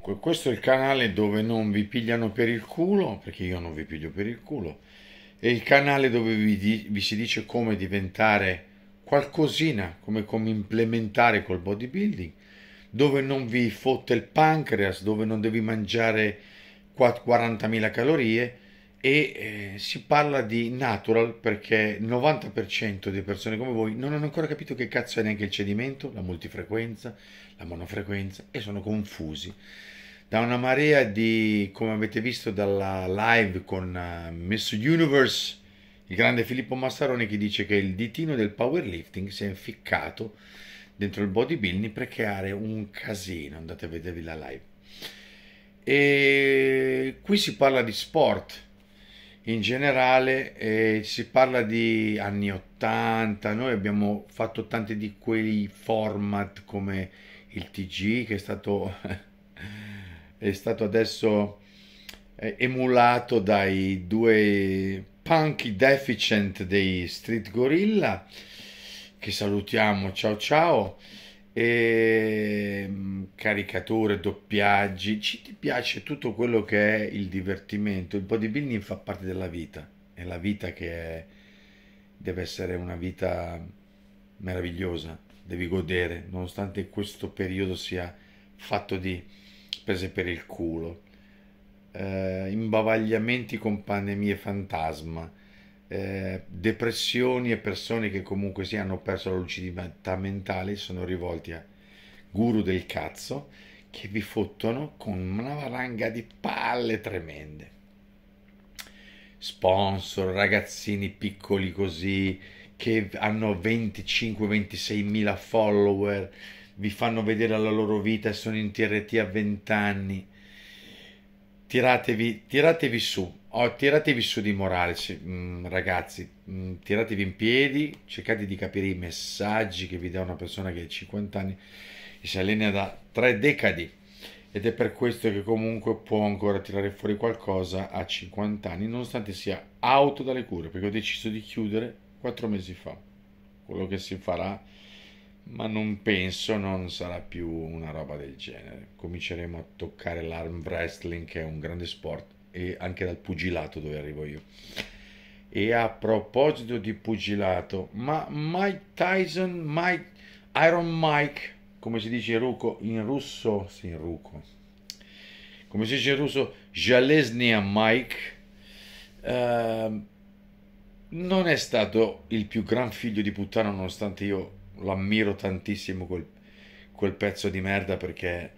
Comunque, questo è il canale dove non vi pigliano per il culo, perché io non vi piglio per il culo, è il canale dove vi, di, vi si dice come diventare qualcosina, come, come implementare col bodybuilding, dove non vi fotte il pancreas, dove non devi mangiare 40.000 calorie, e eh, si parla di natural perché il 90% di persone come voi non hanno ancora capito che cazzo è neanche il cedimento, la multifrequenza, la monofrequenza e sono confusi. Da una marea di, come avete visto dalla live con uh, Miss Universe, il grande Filippo Massaroni che dice che il ditino del powerlifting si è inficcato dentro il bodybuilding per creare un casino. Andate a vedervi la live. E qui si parla di sport in generale eh, si parla di anni 80, noi abbiamo fatto tanti di quei format come il TG che è stato, è stato adesso eh, emulato dai due punky deficient dei Street Gorilla che salutiamo, ciao ciao e ehm, caricature, doppiaggi, ci piace tutto quello che è il divertimento. Il bodybuilding fa parte della vita, è la vita che è, deve essere una vita meravigliosa, devi godere, nonostante questo periodo sia fatto di prese per il culo, eh, imbavagliamenti con pandemie fantasma eh, depressioni e persone che comunque si hanno perso la lucidità mentale sono rivolti a guru del cazzo che vi fottono con una valanga di palle tremende. Sponsor, ragazzini piccoli così che hanno 25-26 mila follower, vi fanno vedere la loro vita e sono in TRT a 20 anni tiratevi, tiratevi su, oh, tiratevi su di morale, mh, mm, ragazzi, mh, mm, tiratevi in piedi, cercate di capire i messaggi che vi dà una persona che ha 50 anni e si allena da tre decadi ed è per questo che comunque può ancora tirare fuori qualcosa a 50 anni, nonostante sia auto dalle cure, perché ho deciso di chiudere quattro mesi fa. Quello che si farà ma non penso non sarà più una roba del genere. Cominceremo a toccare l'arm wrestling, che è un grande sport, e anche dal pugilato dove arrivo io. E a proposito di pugilato, ma Mike Tyson, Mike, Iron Mike, come si dice in russo, sì, in ruco, come si dice in russo, Jalesnia Mike, eh, non è stato il più gran figlio di puttana nonostante io lo ammiro tantissimo quel, quel pezzo di merda perché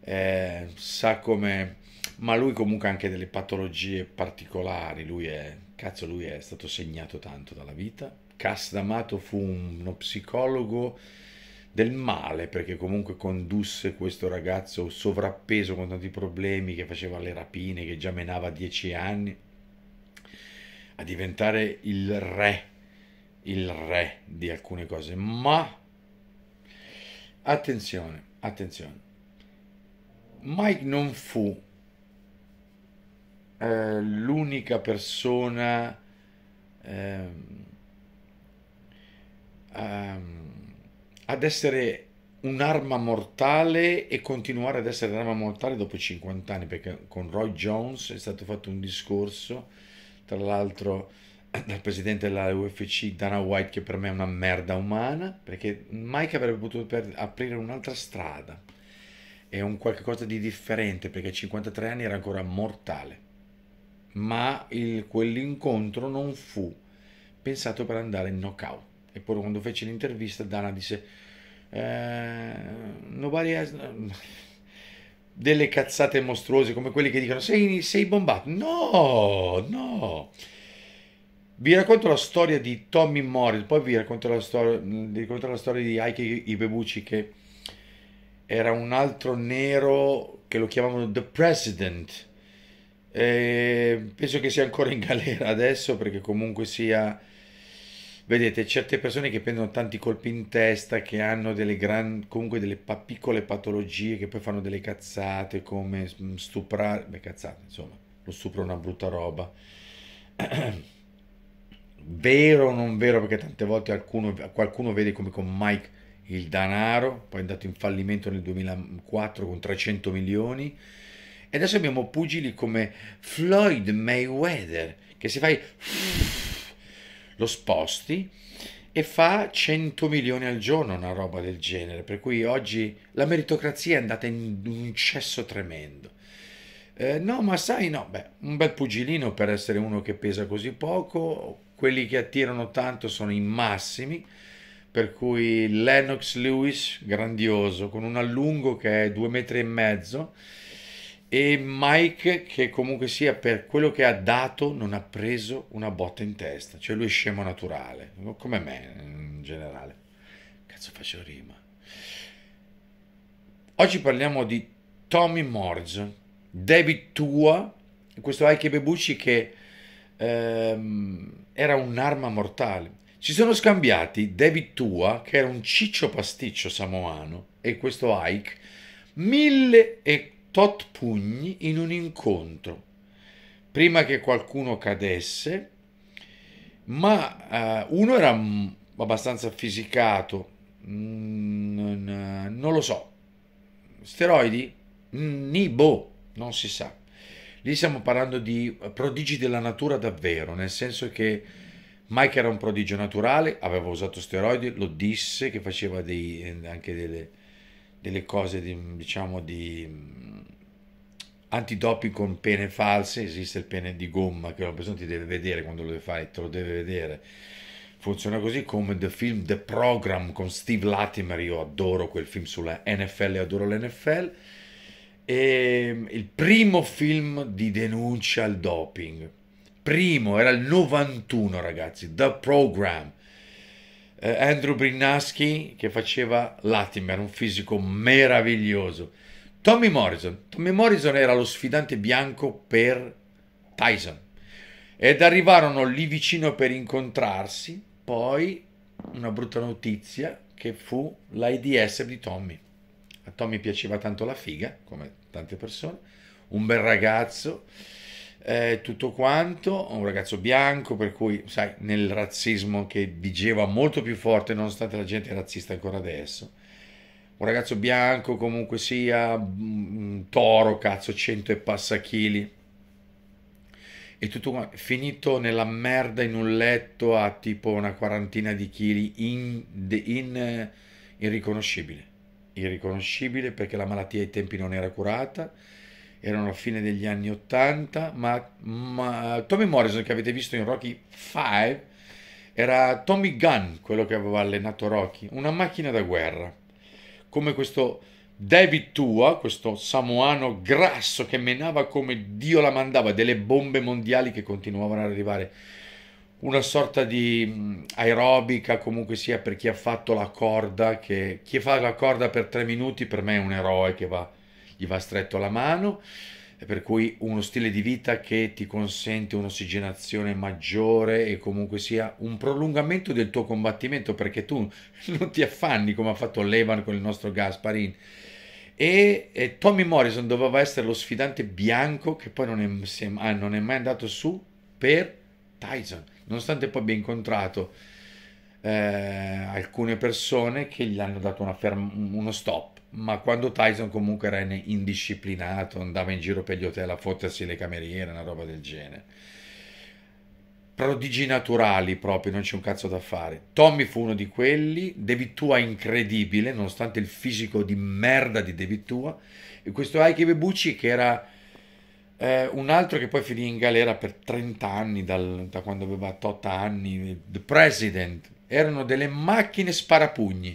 eh, sa come... Ma lui comunque ha anche delle patologie particolari, lui è... Cazzo, lui è stato segnato tanto dalla vita. Cass D'Amato fu uno psicologo del male perché comunque condusse questo ragazzo sovrappeso con tanti problemi che faceva le rapine, che già menava dieci anni, a diventare il re il re di alcune cose, ma attenzione, attenzione. Mike non fu eh, l'unica persona eh, eh, ad essere un'arma mortale e continuare ad essere un'arma mortale dopo 50 anni, perché con Roy Jones è stato fatto un discorso, tra l'altro dal presidente della UFC Dana White che per me è una merda umana perché Mike avrebbe potuto aprire un'altra strada è un qualcosa di differente perché a 53 anni era ancora mortale ma quell'incontro non fu pensato per andare in knockout eppure quando fece l'intervista Dana disse eh, nobody has delle cazzate mostruose come quelli che dicono sei, sei bombato no no vi racconto la storia di Tommy Morris, poi vi racconto la storia, vi racconto la storia di Ike Ibebucci che era un altro nero che lo chiamavano The President. E penso che sia ancora in galera adesso perché comunque sia... Vedete, certe persone che prendono tanti colpi in testa, che hanno delle gran, comunque delle pa- piccole patologie, che poi fanno delle cazzate come mm, stuprare... Beh, cazzate, insomma, lo stupro è una brutta roba. vero o non vero, perché tante volte qualcuno, qualcuno vede come con Mike il danaro, poi è andato in fallimento nel 2004 con 300 milioni, e adesso abbiamo pugili come Floyd Mayweather, che se fai lo sposti e fa 100 milioni al giorno, una roba del genere, per cui oggi la meritocrazia è andata in un cesso tremendo. Eh, no, ma sai, no, beh, un bel pugilino per essere uno che pesa così poco, quelli che attirano tanto sono i massimi, per cui Lennox Lewis, grandioso, con un allungo che è due metri e mezzo, e Mike che comunque sia per quello che ha dato non ha preso una botta in testa, cioè lui è scemo naturale, come me in generale. Cazzo faccio rima. Oggi parliamo di Tommy Morse, David Tua, questo Ike Bebucci che ehm, era un'arma mortale. Si sono scambiati David Tua, che era un ciccio pasticcio samoano, e questo Ike, mille e tot pugni in un incontro, prima che qualcuno cadesse, ma eh, uno era mm, abbastanza fisicato, mm, non lo so, steroidi, nibo, non si sa lì stiamo parlando di eh, prodigi della natura davvero, nel senso che Mike era un prodigio naturale, aveva usato steroidi, lo disse che faceva dei, eh, anche delle, delle cose di, diciamo di mm, antidoping con pene false, esiste il pene di gomma che una persona ti deve vedere quando lo deve fare, te lo deve vedere. Funziona così come il film The Program con Steve Latimer, io adoro quel film sulla NFL, adoro l'NFL e ehm, il primo film di denuncia al doping. Primo, era il 91 ragazzi, The Program. Eh, Andrew Brinaschi che faceva Latimer, un fisico meraviglioso. Tommy Morrison. Tommy Morrison era lo sfidante bianco per Tyson. Ed arrivarono lì vicino per incontrarsi, poi una brutta notizia che fu l'AIDS di Tommy. A Tommy piaceva tanto la figa, come tante persone, un bel ragazzo, eh, tutto quanto, un ragazzo bianco, per cui, sai, nel razzismo che vigeva molto più forte, nonostante la gente è razzista ancora adesso, un ragazzo bianco comunque sia, un toro, cazzo, 100 e passa chili, e tutto quanto, finito nella merda in un letto a tipo una quarantina di chili, in, in, in, eh, irriconoscibile irriconoscibile perché la malattia ai tempi non era curata, erano alla fine degli anni 80, ma, ma Tommy Morrison che avete visto in Rocky 5 era Tommy Gunn, quello che aveva allenato Rocky, una macchina da guerra, come questo David Tua, questo samoano grasso che menava come Dio la mandava, delle bombe mondiali che continuavano ad arrivare una sorta di mm, aerobica comunque sia per chi ha fatto la corda, che chi fa la corda per tre minuti per me è un eroe che va, gli va stretto la mano, e per cui uno stile di vita che ti consente un'ossigenazione maggiore e comunque sia un prolungamento del tuo combattimento perché tu non ti affanni come ha fatto Levan con il nostro Gasparin. E, e Tommy Morrison doveva essere lo sfidante bianco che poi non è, ah, non è mai andato su per Tyson, nonostante poi abbia incontrato eh, alcune persone che gli hanno dato ferma, uno stop, ma quando Tyson comunque era indisciplinato, andava in giro per gli hotel a fottersi le cameriere, una roba del genere. Prodigi naturali proprio, non c'è un cazzo da fare. Tommy fu uno di quelli, David Tua incredibile, nonostante il fisico di merda di David Tua. e questo Ike Bebucci che era eh, un altro che poi finì in galera per 30 anni, dal, da quando aveva 8 anni, The President, erano delle macchine sparapugni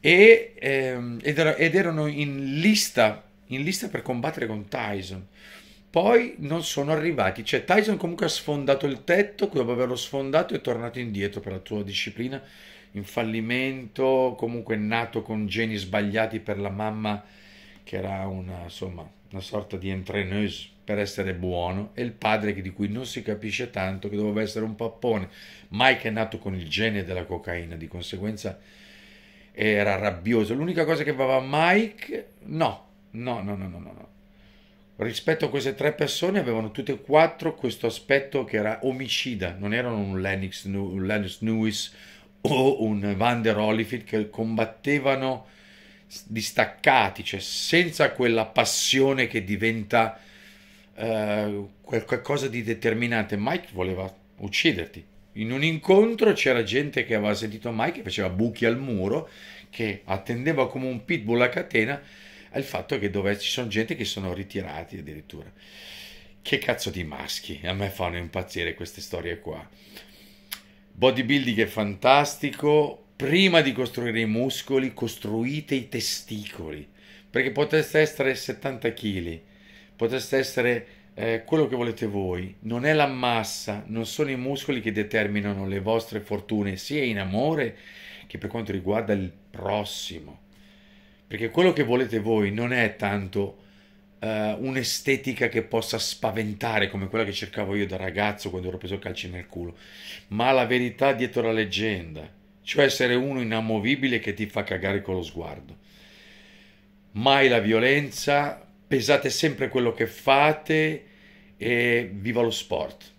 e, ehm, ed, erano in lista, in lista per combattere con Tyson. Poi non sono arrivati, cioè Tyson comunque ha sfondato il tetto, dopo averlo sfondato è tornato indietro per la sua disciplina in fallimento, comunque nato con geni sbagliati per la mamma che era una, insomma, una sorta di entraîneur per essere buono, e il padre di cui non si capisce tanto, che doveva essere un pappone. Mike è nato con il gene della cocaina, di conseguenza era rabbioso. L'unica cosa che aveva Mike, no, no, no, no, no, no. Rispetto a queste tre persone avevano tutte e quattro questo aspetto che era omicida, non erano un Lennox, un Lennox Lewis o un Van der Holyfield che combattevano distaccati, cioè senza quella passione che diventa eh, qualcosa di determinante. Mike voleva ucciderti. In un incontro c'era gente che aveva sentito Mike che faceva buchi al muro, che attendeva come un pitbull a catena al fatto che dove ci sono gente che sono ritirati addirittura. Che cazzo di maschi, a me fanno impazzire queste storie qua. Bodybuilding è fantastico, prima di costruire i muscoli, costruite i testicoli, perché potreste essere 70 kg, potreste essere eh, quello che volete voi, non è la massa, non sono i muscoli che determinano le vostre fortune, sia in amore che per quanto riguarda il prossimo. Perché quello che volete voi non è tanto uh, un'estetica che possa spaventare come quella che cercavo io da ragazzo quando ero preso calci nel culo, ma la verità dietro la leggenda cioè essere uno inamovibile che ti fa cagare con lo sguardo. Mai la violenza, pesate sempre quello che fate e viva lo sport.